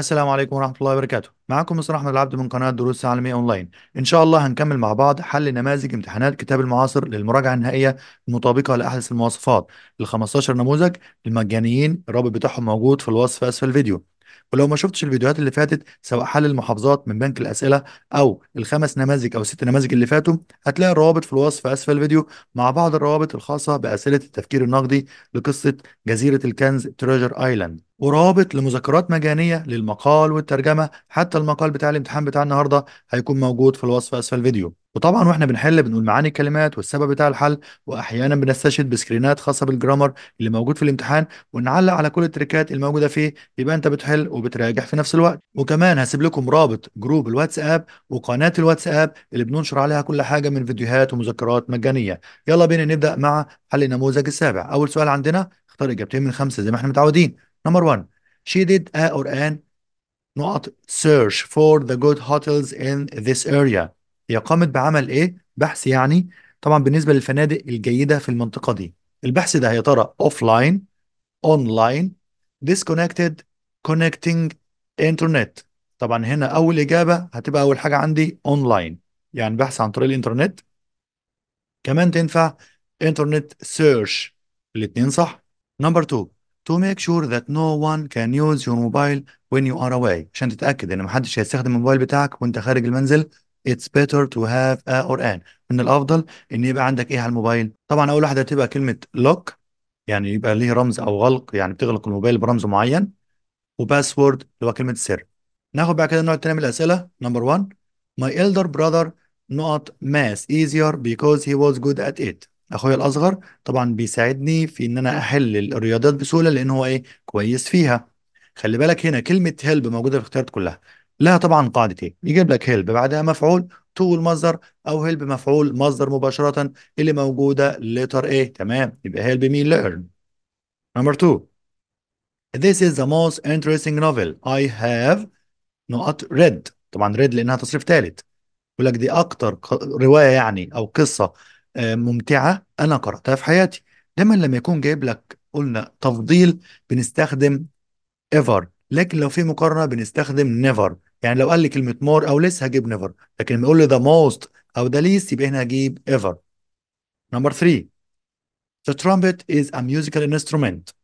السلام عليكم ورحمة الله وبركاته معكم مصطفى أحمد العبد من قناة دروس عالمية أونلاين إن شاء الله هنكمل مع بعض حل نماذج امتحانات كتاب المعاصر للمراجعة النهائية المطابقة لأحدث المواصفات ال 15 نموذج المجانيين الرابط بتاعهم موجود في الوصف أسفل الفيديو ولو ما شفتش الفيديوهات اللي فاتت سواء حل المحافظات من بنك الاسئله او الخمس نماذج او ست نماذج اللي فاتوا هتلاقي الروابط في الوصف اسفل الفيديو مع بعض الروابط الخاصه باسئله التفكير النقدي لقصه جزيره الكنز تريجر ايلاند وروابط لمذكرات مجانيه للمقال والترجمه حتى المقال بتاع الامتحان بتاع النهارده هيكون موجود في الوصف اسفل الفيديو وطبعا واحنا بنحل بنقول معاني الكلمات والسبب بتاع الحل واحيانا بنستشهد بسكرينات خاصه بالجرامر اللي موجود في الامتحان ونعلق على كل التريكات الموجوده فيه يبقى انت بتحل وبتراجع في نفس الوقت وكمان هسيب لكم رابط جروب الواتساب وقناه الواتساب اللي بننشر عليها كل حاجه من فيديوهات ومذكرات مجانيه يلا بينا نبدا مع حل النموذج السابع اول سؤال عندنا اختار اجابتين من خمسه زي ما احنا متعودين نمبر 1 she did a or an not search for the good hotels in this area هي قامت بعمل ايه؟ بحث يعني طبعا بالنسبه للفنادق الجيده في المنطقه دي البحث ده يا ترى اوف لاين اون لاين ديسكونكتد كونكتنج انترنت طبعا هنا اول اجابه هتبقى اول حاجه عندي اون لاين يعني بحث عن طريق الانترنت كمان تنفع انترنت سيرش الاثنين صح نمبر 2 to make sure that no one can use your mobile when you are away عشان تتاكد ان محدش هيستخدم الموبايل بتاعك وانت خارج المنزل It's better to have a or an من الافضل ان يبقى عندك ايه على الموبايل طبعا اول واحده هتبقى كلمه لوك يعني يبقى ليه رمز او غلق يعني بتغلق الموبايل برمز معين وباسورد اللي هو كلمه سر ناخد بعد كده النوع التاني من الاسئله نمبر 1 my elder brother نقط math easier because he was good at it اخويا الاصغر طبعا بيساعدني في ان انا احل الرياضات بسهوله لان هو ايه كويس فيها خلي بالك هنا كلمه هيلب موجوده في الاختيارات كلها لها طبعا قاعدتين يجيب لك هيلب بعدها مفعول تو المصدر او هيلب مفعول مصدر مباشره اللي موجوده ليتر ايه تمام يبقى هيلب مين ليرن نمبر 2 This is the most interesting novel I have not read طبعا read لانها تصريف ثالث يقول لك دي اكتر روايه يعني او قصه آه، ممتعه انا قراتها في حياتي دايما لما يكون جايب لك قلنا تفضيل بنستخدم ever لكن لو في مقارنه بنستخدم never يعني لو قال لي كلمه مور او ليس هجيب نيفر لكن لما يقول لي ذا موست او ذا ليست يبقى هنا هجيب ايفر نمبر 3 The trumpet is a musical instrument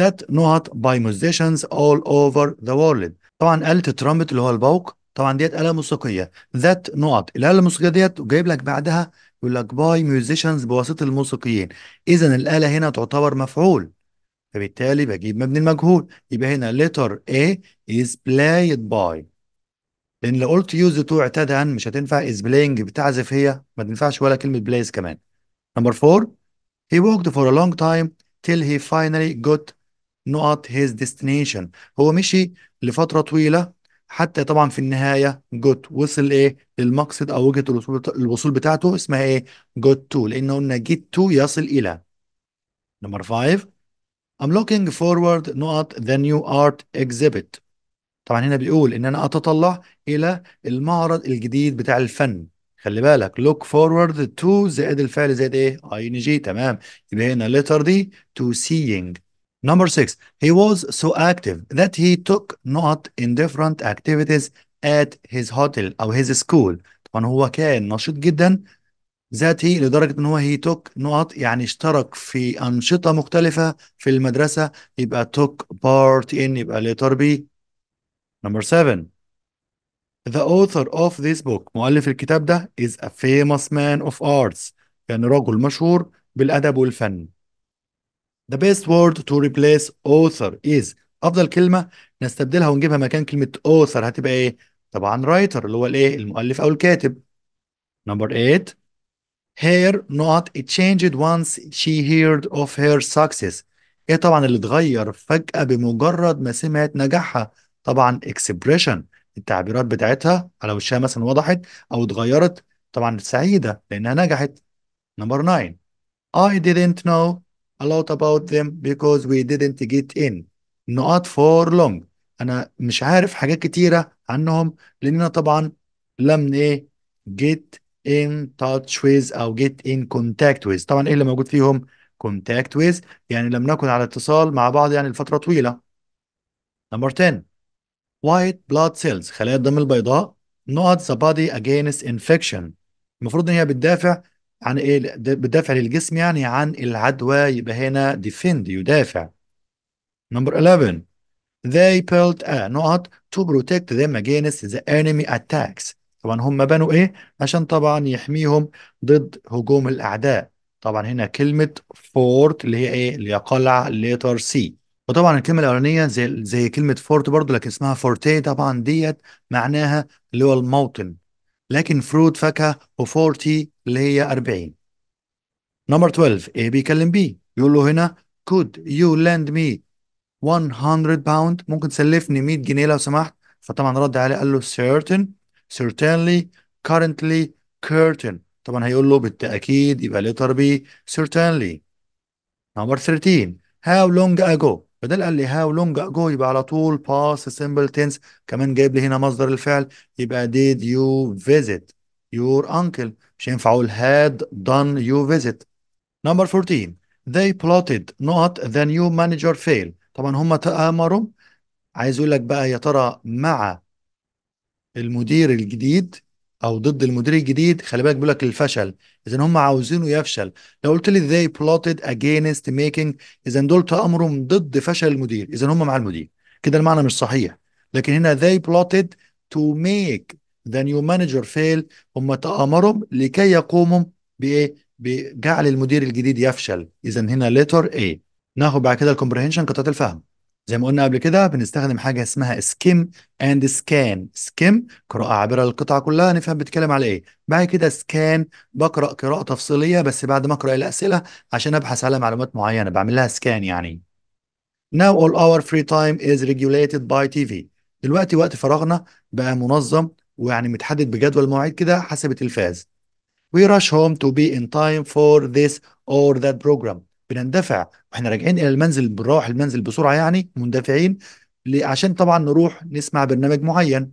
that known by musicians all over the world. طبعا آلة الترامبت اللي هو البوق طبعا ديت آلة موسيقية ذات known الآلة الموسيقية ديت وجايب لك بعدها يقول لك باي ميوزيشنز بواسطة الموسيقيين. إذا الآلة هنا تعتبر مفعول فبالتالي بجيب مبني المجهول يبقى هنا letter A is played by لان لو قلت use to اعتادا مش هتنفع is playing بتعزف هي ما تنفعش ولا كلمه plays كمان number 4 he walked for a long time till he finally got not his destination هو مشي لفتره طويله حتى طبعا في النهايه got وصل ايه للمقصد او وجهه الوصول بتاعته اسمها ايه got to لانه قلنا get to يصل الى number 5 I'm looking forward نقط the new art exhibit طبعا هنا بيقول ان انا اتطلع الى المعرض الجديد بتاع الفن خلي بالك look forward to زائد الفعل زائد ايه ing تمام يبقى هنا letter دي to seeing Number six, he was so active that he took not in different activities at his hotel أو his school. طبعا هو كان نشيط جدا ذاتي لدرجة إن هو هي توك نقط يعني اشترك في أنشطة مختلفة في المدرسة يبقى توك part in يبقى letter B number 7 The author of this book مؤلف الكتاب ده is a famous man of arts يعني رجل مشهور بالأدب والفن The best word to replace author is أفضل كلمة نستبدلها ونجيبها مكان كلمة author هتبقى إيه؟ طبعا writer اللي هو الإيه؟ المؤلف أو الكاتب Number 8 هير نقط اتشينجد وانس شي هيرد اوف هير سكسس ايه طبعا اللي اتغير فجأة بمجرد ما سمعت نجاحها طبعا اكسبريشن التعبيرات بتاعتها على وشها مثلا وضحت او اتغيرت طبعا سعيدة لانها نجحت نمبر 9 I didn't know a lot about them because we didn't get in not for long انا مش عارف حاجات كتيرة عنهم لاننا طبعا لم ايه get in touch with او get in contact with طبعا ايه اللي موجود فيهم contact with يعني لم نكن على اتصال مع بعض يعني لفترة طويلة number 10 white blood cells خلايا الدم البيضاء not the body against infection المفروض ان هي بتدافع عن ايه بتدافع للجسم يعني عن العدوى يبقى هنا defend يدافع number 11 they built a not to protect them against the enemy attacks طبعا هم بنوا ايه عشان طبعا يحميهم ضد هجوم الاعداء طبعا هنا كلمه فورت اللي هي ايه اللي هي قلعه ليتر سي وطبعا الكلمه الاولانيه زي زي كلمه فورت برضو لكن اسمها فورتي طبعا ديت معناها اللي هو الموطن لكن فروت فاكهه وفورتي اللي هي 40 نمبر 12 اي بيكلم بي يقول له هنا could you lend me 100 pound ممكن تسلفني 100 جنيه لو سمحت فطبعا رد عليه قال له certain certainly currently curtain طبعا هيقول له بالتأكيد يبقى letter B certainly number 13 how long ago بدل قال لي how long ago يبقى على طول past simple tense كمان جايب لي هنا مصدر الفعل يبقى did you visit your uncle مش هينفع اقول had done you visit number 14 they plotted not the new manager fail طبعا هم تآمروا عايز يقول لك بقى يا ترى مع المدير الجديد او ضد المدير الجديد خلي بالك بيقول لك الفشل اذا هم عاوزينه يفشل لو قلت لي they plotted against making اذا دول تامرهم ضد فشل المدير اذا هم مع المدير كده المعنى مش صحيح لكن هنا they plotted to make the new manager fail هم تامرهم لكي يقوموا بايه بجعل المدير الجديد يفشل اذا هنا letter A ناخد بعد كده الكومبريهنشن قطعه الفهم زي ما قلنا قبل كده بنستخدم حاجه اسمها سكيم اند سكان سكيم قراءه عابره للقطعه كلها نفهم بتتكلم على ايه بعد كده سكان بقرا قراءه تفصيليه بس بعد ما اقرا الاسئله عشان ابحث على معلومات معينه بعمل لها سكان يعني Now all our free time is regulated by TV دلوقتي وقت فراغنا بقى منظم ويعني متحدد بجدول مواعيد كده حسب التلفاز We rush home to be in time for this or that program بنندفع واحنا راجعين الى المنزل بنروح المنزل بسرعه يعني مندفعين عشان طبعا نروح نسمع برنامج معين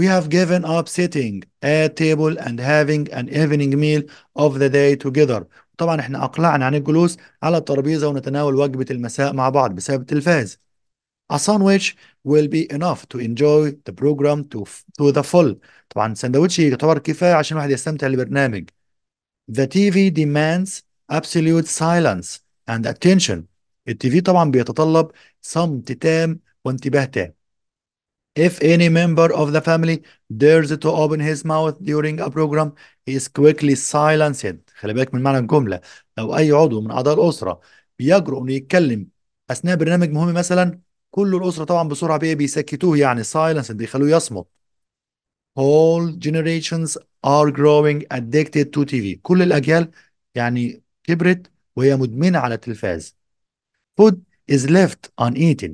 We have given up sitting at table and having an evening meal of the day together. طبعا احنا اقلعنا عن الجلوس على الترابيزه ونتناول وجبه المساء مع بعض بسبب التلفاز. A sandwich will be enough to enjoy the program to, to the full. طبعا سندوتش يعتبر كفايه عشان الواحد يستمتع بالبرنامج. The TV demands absolute silence. and attention التي في طبعا بيتطلب صمت تام وانتباه تام If any member of the family dares to open his mouth during a program, he is quickly silenced. خلي بالك من معنى الجملة. لو أي عضو من أعضاء الأسرة بيجرؤ إنه يتكلم أثناء برنامج مهم مثلا، كل الأسرة طبعا بسرعة بيه بيسكتوه يعني silenced بيخلوه يصمت. All generations are growing addicted to TV. كل الأجيال يعني كبرت وهي مدمنة على التلفاز food is left uneaten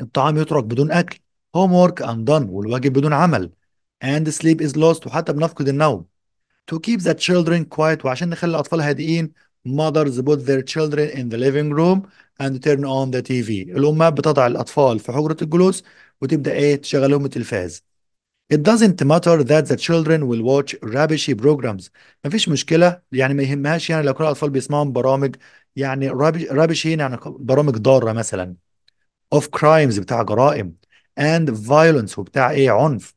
الطعام يترك بدون أكل homework undone والواجب بدون عمل and sleep is lost وحتى بنفقد النوم to keep the children quiet وعشان نخلي الأطفال هادئين mothers put their children in the living room and turn on the TV الأمهات بتضع الأطفال في حجرة الجلوس وتبدأ إيه تشغلهم التلفاز It doesn't matter that the children will watch rubbishy programs. ما فيش مشكلة يعني ما يهمهاش يعني لو كل الأطفال بيسمعوا برامج يعني رابش يعني برامج ضارة مثلا. Of crimes بتاع جرائم. And violence وبتاع إيه عنف.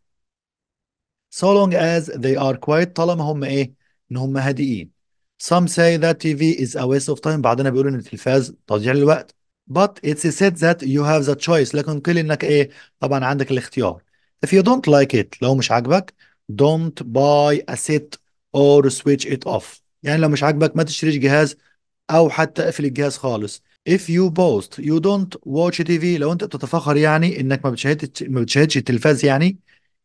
So long as they are quiet طالما هم إيه؟ إن هم هادئين. Some say that TV is a waste of time بعضنا بيقولوا إن التلفاز تضييع للوقت. But it's said that you have the choice لكن كل إنك إيه؟ طبعا عندك الاختيار. If you don't like it لو مش عاجبك don't buy a set or switch it off يعني لو مش عاجبك ما تشتريش جهاز او حتى اقفل الجهاز خالص if you boast you don't watch TV لو انت بتتفخر يعني انك ما بتشاهدش ما بتشاهدش التلفاز يعني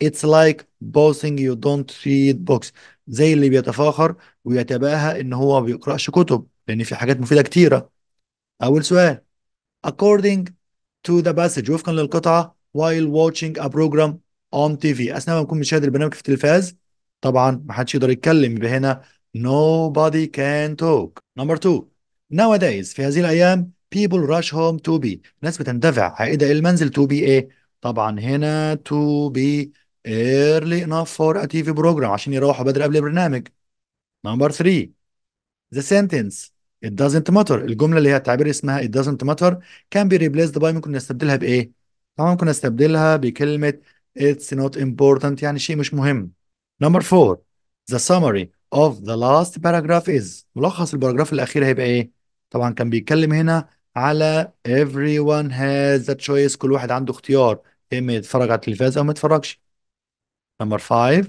it's like boasting you don't read books زي اللي بيتفاخر ويتباهى ان هو ما بيقراش كتب لان في حاجات مفيده كتيره اول سؤال according to the passage وفقا للقطعه while watching a program اون تي في اثناء ما بكون مشاهد البرنامج في التلفاز طبعا ما حدش يقدر يتكلم يبقى هنا nobody can talk number two nowadays في هذه الايام people rush home to be ناس بتندفع عائدة المنزل to be ايه طبعا هنا to be early enough for a TV program عشان يروحوا بدري قبل البرنامج number three the sentence it doesn't matter الجملة اللي هي التعبير اسمها it doesn't matter can be replaced by ممكن نستبدلها بايه طبعا ممكن نستبدلها بكلمة It's not important يعني شيء مش مهم. Number four, the summary of the last paragraph is ملخص البراجراف الأخير هيبقى إيه؟ طبعا كان بيتكلم هنا على everyone has a choice كل واحد عنده اختيار إما يتفرج على التلفاز أو ما يتفرجش. Number five,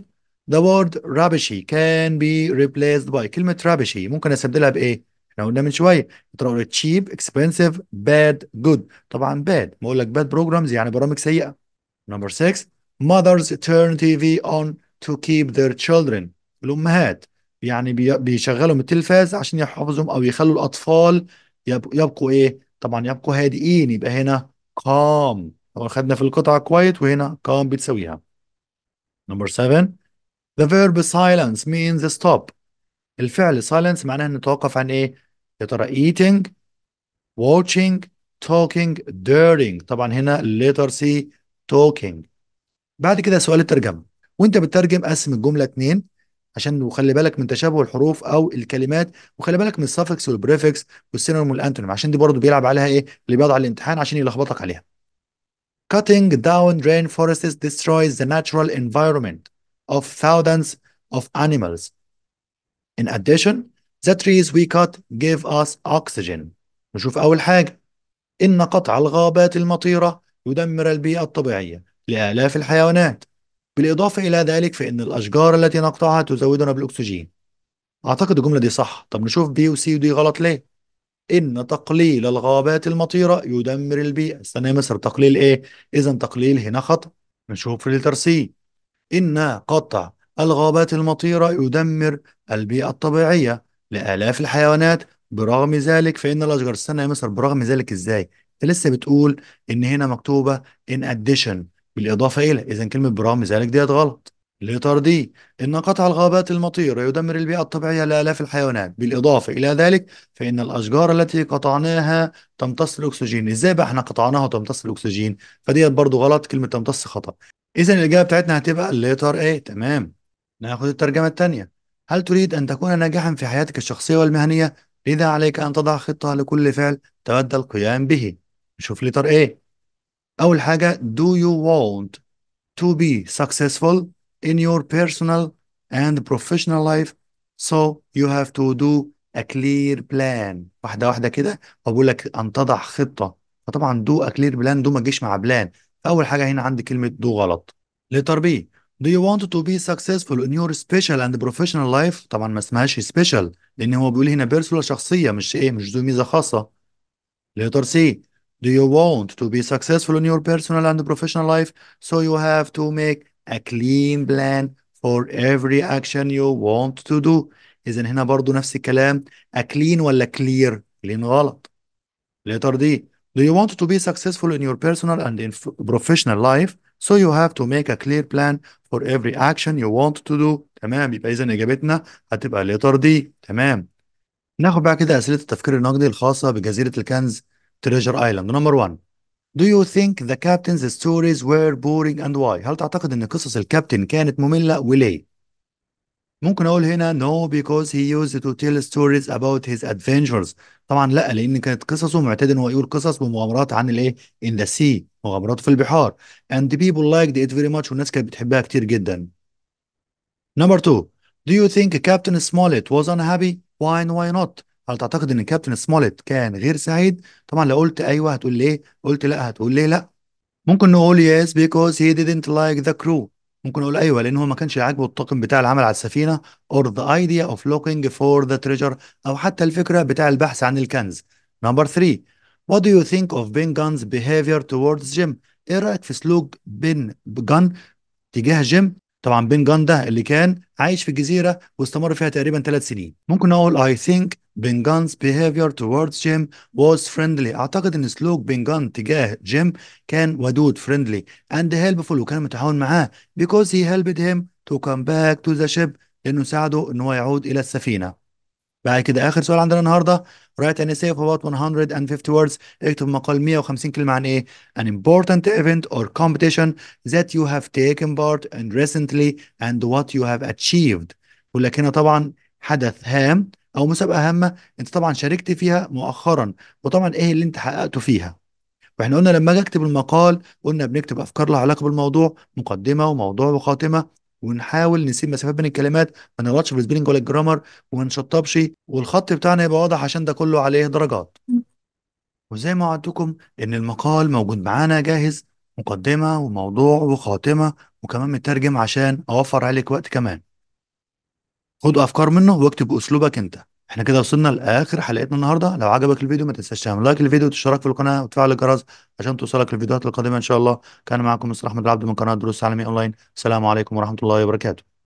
the word rubbishy can be replaced by كلمة rubbishy ممكن أستبدلها بإيه؟ احنا قلنا من شويه ترى cheap expensive bad good طبعا bad ما اقول لك bad programs يعني برامج سيئه Number six, mothers turn TV on to keep their children. الأمهات يعني بيشغلوا التلفاز عشان يحفظهم أو يخلوا الأطفال يبقوا إيه؟ طبعا يبقوا هادئين يبقى هنا calm. لو أخذنا في القطعة quiet وهنا calm بتساويها. Number seven, the verb silence means stop. الفعل silence معناه إنه توقف عن إيه؟ يا ترى eating, watching, talking, daring. طبعا هنا letter C talking بعد كده سؤال الترجمه وانت بتترجم قسم الجمله اتنين عشان وخلي بالك من تشابه الحروف او الكلمات وخلي بالك من السفكس والبريفكس والسينونيم والانتونيم عشان دي برضه بيلعب عليها ايه اللي بيضع الامتحان عشان يلخبطك عليها cutting down rainforests destroys the natural environment of thousands of animals. In addition, the trees we cut give us oxygen. نشوف أول حاجة إن قطع الغابات المطيرة يدمر البيئة الطبيعية لآلاف الحيوانات بالإضافة إلى ذلك فإن الأشجار التي نقطعها تزودنا بالأكسجين أعتقد الجملة دي صح طب نشوف بي وسي ودي غلط ليه إن تقليل الغابات المطيرة يدمر البيئة استنى يا مصر تقليل إيه إذا تقليل هنا خطأ نشوف فلتر سي إن قطع الغابات المطيرة يدمر البيئة الطبيعية لآلاف الحيوانات برغم ذلك فإن الأشجار استنى يا مصر برغم ذلك إزاي انت لسه بتقول ان هنا مكتوبه ان اديشن بالاضافه الى اذا كلمه برام ذلك ديت غلط دي ان قطع الغابات المطيره يدمر البيئة الطبيعية لآلاف الحيوانات بالإضافة إلى ذلك فإن الأشجار التي قطعناها تمتص الأكسجين إزاي بقى إحنا قطعناها وتمتص الأكسجين فديت برضو غلط كلمة تمتص خطأ إذا الإجابة بتاعتنا هتبقى الليتر إيه تمام ناخد الترجمة الثانية هل تريد أن تكون ناجحا في حياتك الشخصية والمهنية لذا عليك أن تضع خطة لكل فعل تود القيام به نشوف لتر A أول حاجة do you want to be successful in your personal and professional life so you have to do a clear plan واحدة واحدة كده بقول لك أن تضع خطة فطبعا do a clear plan do ما تجيش مع بلان فأول حاجة هنا عندي كلمة do غلط لتر B Do you want to be successful in your special and professional life؟ طبعا ما اسمهاش special لأن هو بيقول هنا بيرسونال شخصية مش إيه مش ذو ميزة خاصة. Letter سي Do you want to be successful in your personal and professional life? So you have to make a clean plan for every action you want to do. إذا هنا برضو نفس الكلام a clean ولا clear؟ clean غلط. letter D. Do you want to be successful in your personal and in professional life? So you have to make a clear plan for every action you want to do. تمام يبقى إذا إجابتنا هتبقى letter D. تمام. ناخد بقى كده أسئلة التفكير النقدي الخاصة بجزيرة الكنز تريجر ايلاند نمبر 1 Do you think the captain's stories were boring and why؟ هل تعتقد ان قصص الكابتن كانت مملة وليه؟ ممكن اقول هنا no because he used to tell stories about his adventures طبعا لا لان كانت قصصه معتاد ان هو يقول قصص ومغامرات عن الايه in the sea مغامرات في البحار and the people liked it very much والناس كانت بتحبها كتير جدا number two do you think Captain Smollett was unhappy why and why not هل تعتقد ان كابتن سمولت كان غير سعيد؟ طبعا لو قلت ايوه هتقول ليه؟ قلت لا هتقول ليه لا؟ ممكن نقول يس بيكوز هي didn't لايك ذا كرو ممكن نقول ايوه لان هو ما كانش عاجبه الطاقم بتاع العمل على السفينه اور ذا ايديا اوف لوكينج فور ذا تريجر او حتى الفكره بتاع البحث عن الكنز. نمبر 3 What do you think of Ben Gunn's behavior towards Jim؟ ايه رايك في سلوك بن جان تجاه جيم طبعا بن جان ده اللي كان عايش في الجزيره واستمر فيها تقريبا ثلاث سنين ممكن اقول I think بنجان's behavior towards Jim was friendly اعتقد ان سلوك بنجان تجاه جيم كان ودود friendly and helpful وكان متعاون معاه because he helped him to come back to the ship لانه ساعده ان هو يعود الى السفينه بعد كده اخر سؤال عندنا النهارده write an essay of about 150 words اكتب مقال 150 كلمه عن ايه an important event or competition that you have taken part in recently and what you have achieved ولكن لك هنا طبعا حدث هام او مسابقه هامه انت طبعا شاركت فيها مؤخرا وطبعا ايه اللي انت حققته فيها واحنا قلنا لما اجي اكتب المقال قلنا بنكتب افكار لها علاقه بالموضوع مقدمه وموضوع وخاتمه ونحاول نسيب مسافات بين الكلمات ما نغلطش في السبيلنج ولا الجرامر وما نشطبش والخط بتاعنا يبقى واضح عشان ده كله عليه درجات وزي ما وعدتكم ان المقال موجود معانا جاهز مقدمة وموضوع وخاتمة وكمان مترجم عشان اوفر عليك وقت كمان خد افكار منه واكتب باسلوبك انت احنا كده وصلنا لاخر حلقتنا النهارده لو عجبك الفيديو ما تنساش تعمل لايك للفيديو وتشترك في القناه وتفعل الجرس عشان توصلك الفيديوهات القادمه ان شاء الله كان معكم مستر احمد العبد من قناه دروس عالمي اونلاين السلام عليكم ورحمه الله وبركاته